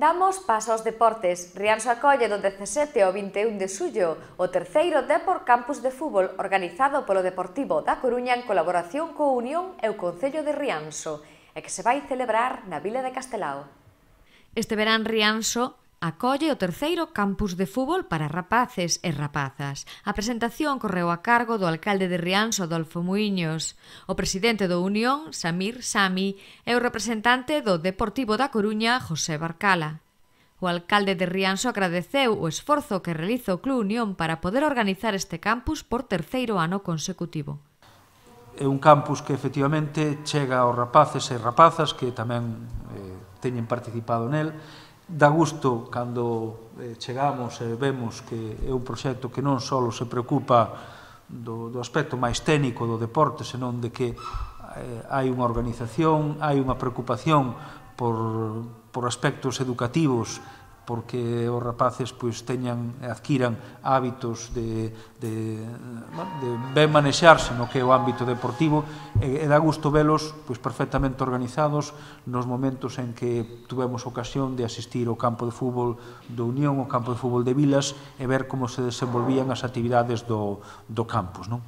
Damos paso aos deportes. Rianxo acolle do 17 ao 21 de xullo o terceiro Depor Campus de Fútbol organizado polo Deportivo da Coruña en colaboración co Unión e o Concello de Rianxo e que se vai celebrar na Vila de Castelao. Este verán Rianxo acolle o terceiro campus de fútbol para rapaces e rapazas. A presentación correu a cargo do alcalde de Rianxo, Adolfo Muiños, o presidente do Unión, Samir Sami, e o representante do Deportivo da Coruña, José Barcala. O alcalde de Rianxo agradeceu o esforzo que realiza o Club Unión para poder organizar este campus por terceiro ano consecutivo. É un campus que efectivamente chega aos rapaces e rapazas que tamén eh, teñen participado nel da gusto cando eh, chegamos e vemos que é un proxecto que non só se preocupa do, do aspecto máis técnico do deporte, senón de que eh, hai unha organización, hai unha preocupación por, por aspectos educativos porque os rapaces pois, teñan, adquiran hábitos de, de, de ben manexarse no que é o ámbito deportivo e, e dá gusto velos pois, perfectamente organizados nos momentos en que tuvemos ocasión de asistir ao campo de fútbol do Unión, ao campo de fútbol de Vilas e ver como se desenvolvían as actividades do, do campus. Non?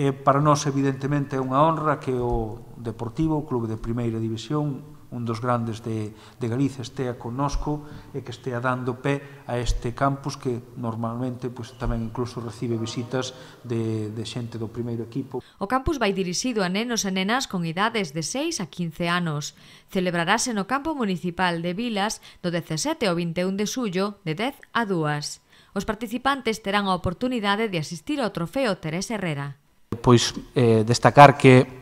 E para nós, evidentemente, é unha honra que o Deportivo, o Clube de Primeira División, un dos grandes de, de Galicia estea conosco e que estea dando pé a este campus que normalmente pues, tamén incluso recibe visitas de, de xente do primeiro equipo. O campus vai dirixido a nenos e nenas con idades de 6 a 15 anos. Celebrarase no campo municipal de Vilas do 17 ao 21 de suyo de 10 a 2. Os participantes terán a oportunidade de asistir ao trofeo Teresa Herrera. Pois eh, destacar que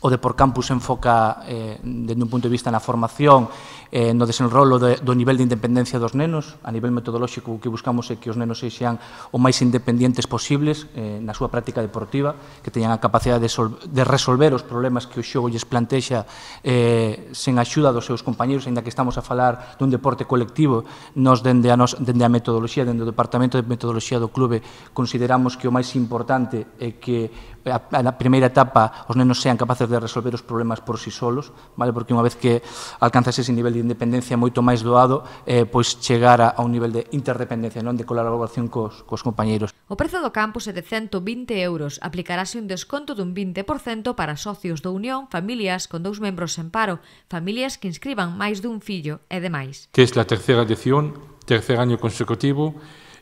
o de por campus enfoca eh, dende un punto de vista na formación eh, no desenrolo de, do nivel de independencia dos nenos. A nivel metodolóxico, o que buscamos é que os nenos sexan o máis independientes posibles eh, na súa práctica deportiva, que teñan a capacidade de, sol, de resolver os problemas que o xogo lles plantexa eh, sen axuda dos seus compañeros, ainda que estamos a falar dun deporte colectivo, nos dende a, nos, dende a metodoloxía, dende o Departamento de Metodoloxía do Clube, consideramos que o máis importante é que na primeira etapa os nenos sean capaces de resolver os problemas por si sí solos, vale? porque unha vez que alcanzas ese nivel de independencia moito máis doado eh, pois chegar a, a un nivel de interdependencia, non de colaboración cos, cos compañeiros. O prezo do campus é de 120 euros. Aplicarase un desconto dun 20% para socios do Unión, familias con dous membros en paro, familias que inscriban máis dun fillo e demais. Que é a terceira edición, tercer año consecutivo,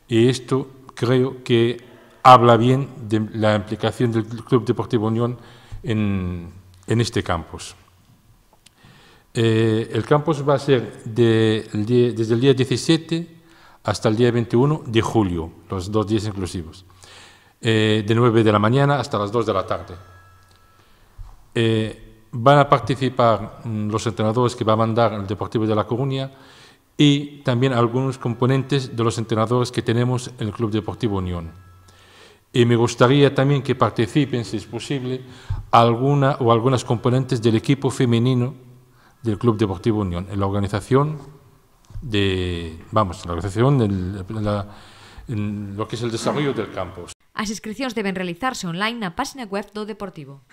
e isto creo que habla bien de la implicación del Club Deportivo Unión en, en este campus. Eh, el campus va a ser desde el día 17 hasta el día 21 de julio, los dos días inclusivos, eh, de 9 de la mañana hasta las 2 de la tarde. Eh, van a participar mm, los entrenadores que va a mandar el Deportivo de La Coruña y también algunos componentes de los entrenadores que tenemos en el Club Deportivo Unión. Y me gustaría también que participen, si es posible, alguna o algunas componentes del equipo femenino del Club Deportivo Unión, en la organización de, vamos, en la organización, del, lo que es el desarrollo del campo. Las inscripciones deben realizarse online la página web do Deportivo.